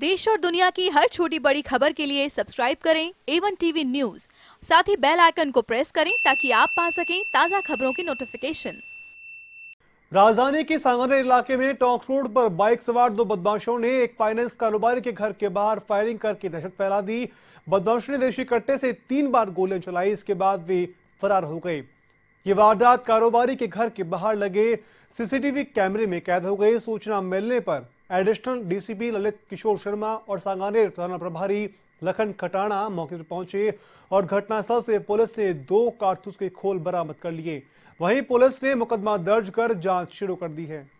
देश और दुनिया की हर छोटी बड़ी खबर के लिए सब्सक्राइब करें एवन टीवी न्यूज साथ ही बेल आइकन को प्रेस करें ताकि आप पा सकें ताज़ा खबरों की नोटिफिकेशन राजधानी के सांगर इलाके में टोंक रोड पर बाइक सवार दो बदमाशों ने एक फाइनेंस कारोबारी के घर के बाहर फायरिंग करके दहशत फैला दी बदमाशों ने देशी कट्टे से तीन बार गोलियां चलाई इसके बाद वे फरार हो गए ये वारदात कारोबारी के घर के बाहर लगे सीसीटीवी कैमरे में कैद हो गई सूचना मिलने पर एडिशनल डीसीपी ललित किशोर शर्मा और सांगानेर थाना प्रभारी लखन खटाना मौके पर पहुंचे और घटनास्थल से पुलिस ने दो कारतूस के खोल बरामद कर लिए वहीं पुलिस ने मुकदमा दर्ज कर जांच शुरू कर दी है